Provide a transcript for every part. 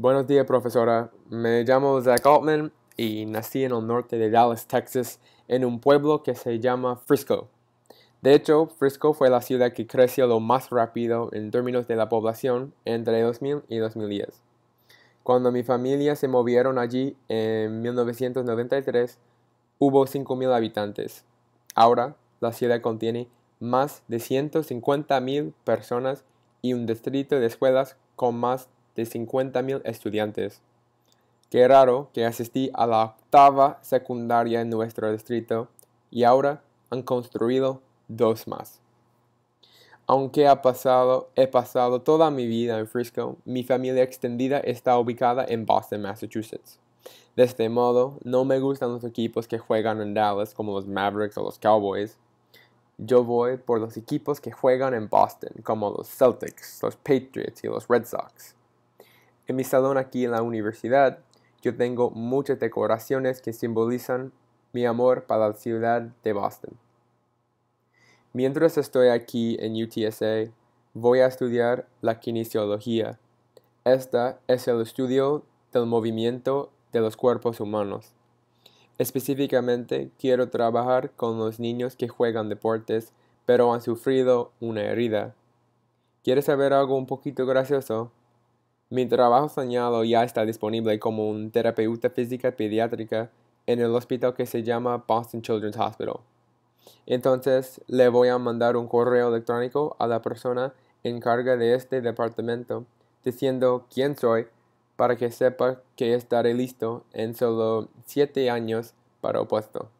Buenos días, profesora. Me llamo Zach Altman y nací en el norte de Dallas, Texas, en un pueblo que se llama Frisco. De hecho, Frisco fue la ciudad que creció lo más rápido en términos de la población entre 2000 y 2010. Cuando mi familia se movieron allí en 1993, hubo 5.000 habitantes. Ahora, la ciudad contiene más de 150.000 personas y un distrito de escuelas con más de 50.000 estudiantes. Qué raro que asistí a la octava secundaria en nuestro distrito y ahora han construido dos más. Aunque ha pasado, he pasado toda mi vida en Frisco, mi familia extendida está ubicada en Boston, Massachusetts. De este modo, no me gustan los equipos que juegan en Dallas como los Mavericks o los Cowboys. Yo voy por los equipos que juegan en Boston como los Celtics, los Patriots y los Red Sox. En mi salón aquí en la universidad, yo tengo muchas decoraciones que simbolizan mi amor para la ciudad de Boston. Mientras estoy aquí en UTSA, voy a estudiar la kinesiología. Esta es el estudio del movimiento de los cuerpos humanos. Específicamente quiero trabajar con los niños que juegan deportes pero han sufrido una herida. ¿Quieres saber algo un poquito gracioso? Mi trabajo soñado ya está disponible como un terapeuta física pediátrica en el hospital que se llama Boston Children's Hospital. Entonces le voy a mandar un correo electrónico a la persona encarga de este departamento diciendo quién soy para que sepa que estaré listo en solo siete años para el puesto.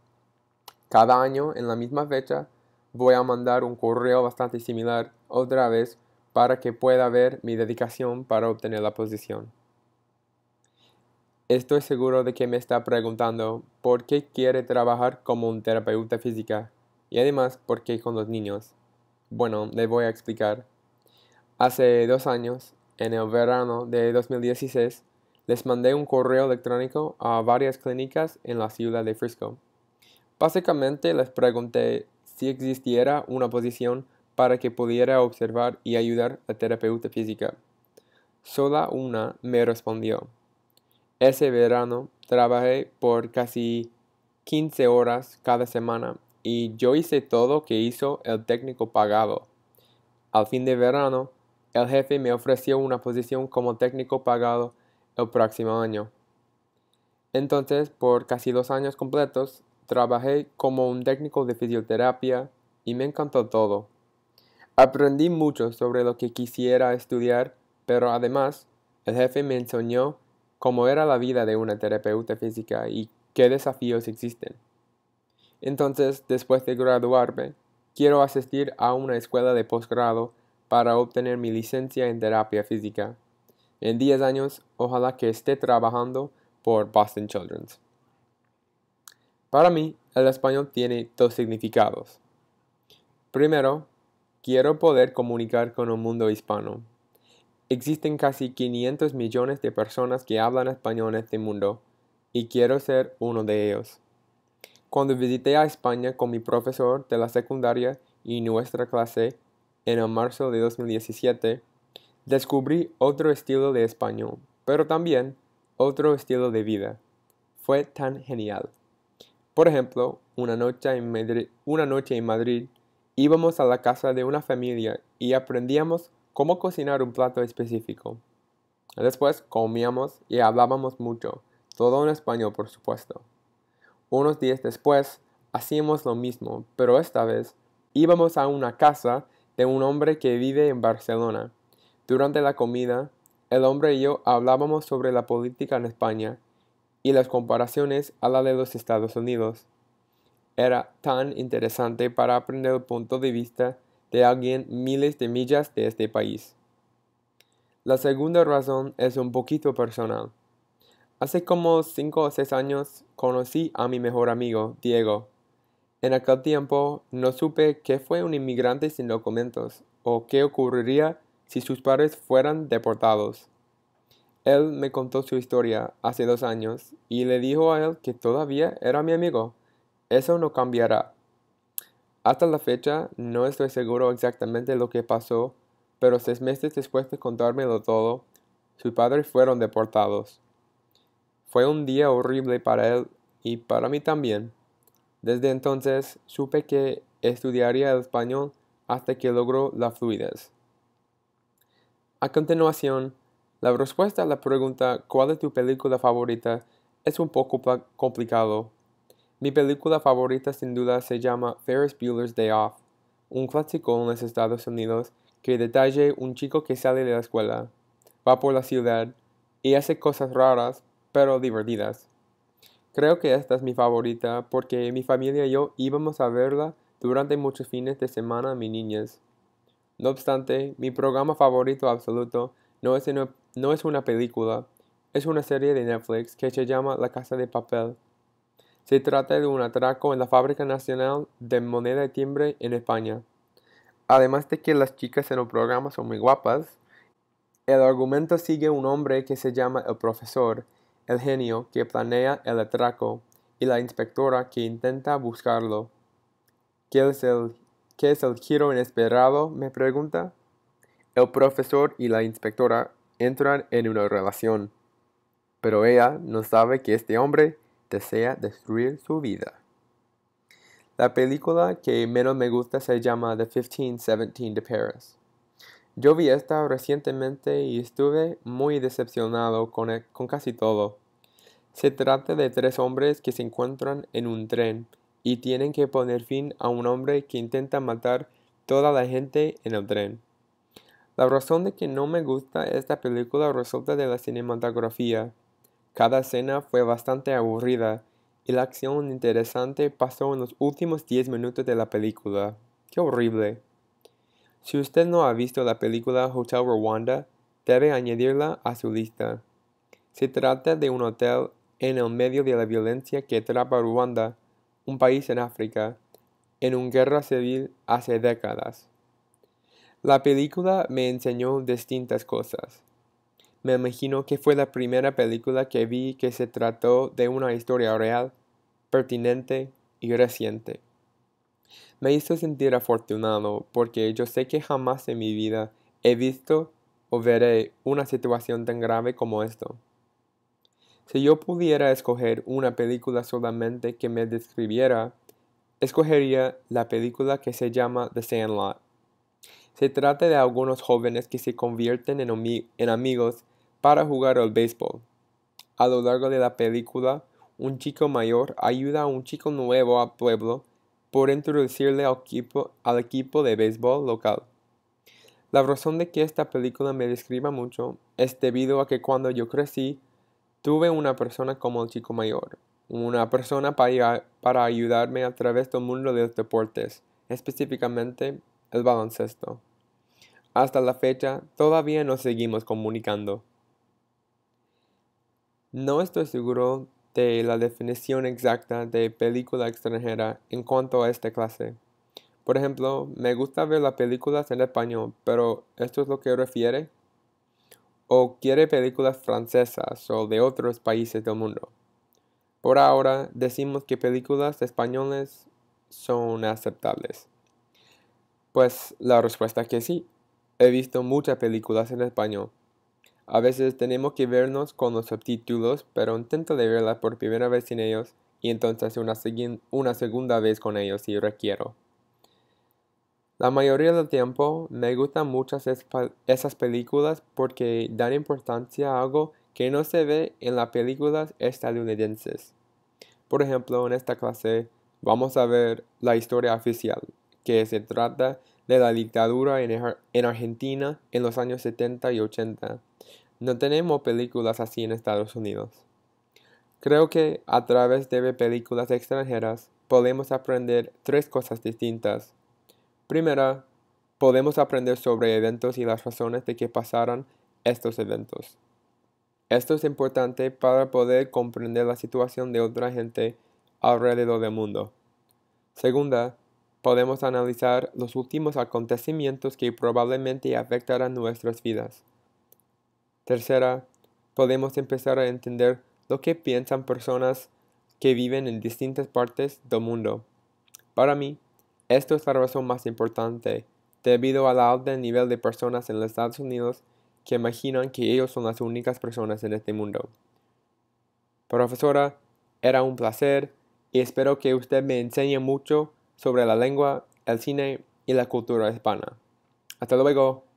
Cada año en la misma fecha voy a mandar un correo bastante similar otra vez para que pueda ver mi dedicación para obtener la posición. Estoy seguro de que me está preguntando por qué quiere trabajar como un terapeuta física y además por qué con los niños. Bueno, les voy a explicar. Hace dos años, en el verano de 2016, les mandé un correo electrónico a varias clínicas en la ciudad de Frisco. Básicamente les pregunté si existiera una posición para que pudiera observar y ayudar a la terapeuta física. Sola una me respondió. Ese verano trabajé por casi 15 horas cada semana y yo hice todo que hizo el técnico pagado. Al fin de verano, el jefe me ofreció una posición como técnico pagado el próximo año. Entonces, por casi dos años completos, trabajé como un técnico de fisioterapia y me encantó todo. Aprendí mucho sobre lo que quisiera estudiar, pero además el jefe me enseñó cómo era la vida de una terapeuta física y qué desafíos existen. Entonces, después de graduarme, quiero asistir a una escuela de posgrado para obtener mi licencia en terapia física. En 10 años, ojalá que esté trabajando por Boston Children's. Para mí, el español tiene dos significados. Primero, Quiero poder comunicar con el mundo hispano. Existen casi 500 millones de personas que hablan español en este mundo y quiero ser uno de ellos. Cuando visité a España con mi profesor de la secundaria y nuestra clase en el marzo de 2017, descubrí otro estilo de español, pero también otro estilo de vida. Fue tan genial. Por ejemplo, una noche en una noche en Madrid Íbamos a la casa de una familia y aprendíamos cómo cocinar un plato específico. Después comíamos y hablábamos mucho, todo en español por supuesto. Unos días después hacíamos lo mismo, pero esta vez íbamos a una casa de un hombre que vive en Barcelona. Durante la comida, el hombre y yo hablábamos sobre la política en España y las comparaciones a la de los Estados Unidos era tan interesante para aprender el punto de vista de alguien miles de millas de este país. La segunda razón es un poquito personal. Hace como 5 o 6 años conocí a mi mejor amigo, Diego. En aquel tiempo no supe qué fue un inmigrante sin documentos o qué ocurriría si sus padres fueran deportados. Él me contó su historia hace dos años y le dijo a él que todavía era mi amigo eso no cambiará. Hasta la fecha no estoy seguro exactamente lo que pasó, pero seis meses después de contármelo todo, sus padres fueron deportados. Fue un día horrible para él y para mí también. Desde entonces supe que estudiaría el español hasta que logró la fluidez. A continuación, la respuesta a la pregunta ¿cuál es tu película favorita? es un poco complicado mi película favorita sin duda se llama Ferris Bueller's Day Off, un clásico en los Estados Unidos que detalle un chico que sale de la escuela, va por la ciudad y hace cosas raras pero divertidas. Creo que esta es mi favorita porque mi familia y yo íbamos a verla durante muchos fines de semana a mi niñez. No obstante, mi programa favorito absoluto no es, no es una película, es una serie de Netflix que se llama La Casa de Papel se trata de un atraco en la Fábrica Nacional de Moneda y Timbre en España. Además de que las chicas en el programa son muy guapas, el argumento sigue un hombre que se llama el profesor, el genio que planea el atraco y la inspectora que intenta buscarlo. ¿Qué es el, qué es el giro inesperado? me pregunta. El profesor y la inspectora entran en una relación, pero ella no sabe que este hombre desea destruir su vida. La película que menos me gusta se llama The 1517 de Paris. Yo vi esta recientemente y estuve muy decepcionado con, e, con casi todo. Se trata de tres hombres que se encuentran en un tren y tienen que poner fin a un hombre que intenta matar toda la gente en el tren. La razón de que no me gusta esta película resulta de la cinematografía, cada escena fue bastante aburrida y la acción interesante pasó en los últimos 10 minutos de la película. ¡Qué horrible! Si usted no ha visto la película Hotel Rwanda, debe añadirla a su lista. Se trata de un hotel en el medio de la violencia que atrapa Ruanda, un país en África, en una guerra civil hace décadas. La película me enseñó distintas cosas. Me imagino que fue la primera película que vi que se trató de una historia real, pertinente y reciente. Me hizo sentir afortunado porque yo sé que jamás en mi vida he visto o veré una situación tan grave como esto. Si yo pudiera escoger una película solamente que me describiera, escogería la película que se llama The Sandlot. Se trata de algunos jóvenes que se convierten en, en amigos para jugar al béisbol. A lo largo de la película, un chico mayor ayuda a un chico nuevo al pueblo por introducirle al equipo, al equipo de béisbol local. La razón de que esta película me describa mucho es debido a que cuando yo crecí, tuve una persona como el chico mayor, una persona para, para ayudarme a través del mundo de los deportes, específicamente el baloncesto. Hasta la fecha, todavía nos seguimos comunicando. No estoy seguro de la definición exacta de película extranjera en cuanto a esta clase. Por ejemplo, me gusta ver las películas en español, pero ¿esto es lo que refiere? ¿O quiere películas francesas o de otros países del mundo? Por ahora decimos que películas españoles son aceptables. Pues la respuesta es que sí. He visto muchas películas en español, a veces tenemos que vernos con los subtítulos, pero intento verla por primera vez sin ellos y entonces una, una segunda vez con ellos si requiero. La mayoría del tiempo me gustan muchas esas películas porque dan importancia a algo que no se ve en las películas estadounidenses. Por ejemplo, en esta clase vamos a ver la historia oficial, que se trata de la dictadura en Argentina en los años 70 y 80. No tenemos películas así en Estados Unidos. Creo que a través de películas extranjeras podemos aprender tres cosas distintas. Primera, podemos aprender sobre eventos y las razones de que pasaron estos eventos. Esto es importante para poder comprender la situación de otra gente alrededor del mundo. Segunda, podemos analizar los últimos acontecimientos que probablemente afectarán nuestras vidas. Tercera, podemos empezar a entender lo que piensan personas que viven en distintas partes del mundo. Para mí, esto es la razón más importante, debido al alto nivel de personas en los Estados Unidos que imaginan que ellos son las únicas personas en este mundo. Profesora, era un placer y espero que usted me enseñe mucho sobre la lengua, el cine y la cultura hispana. Hasta luego.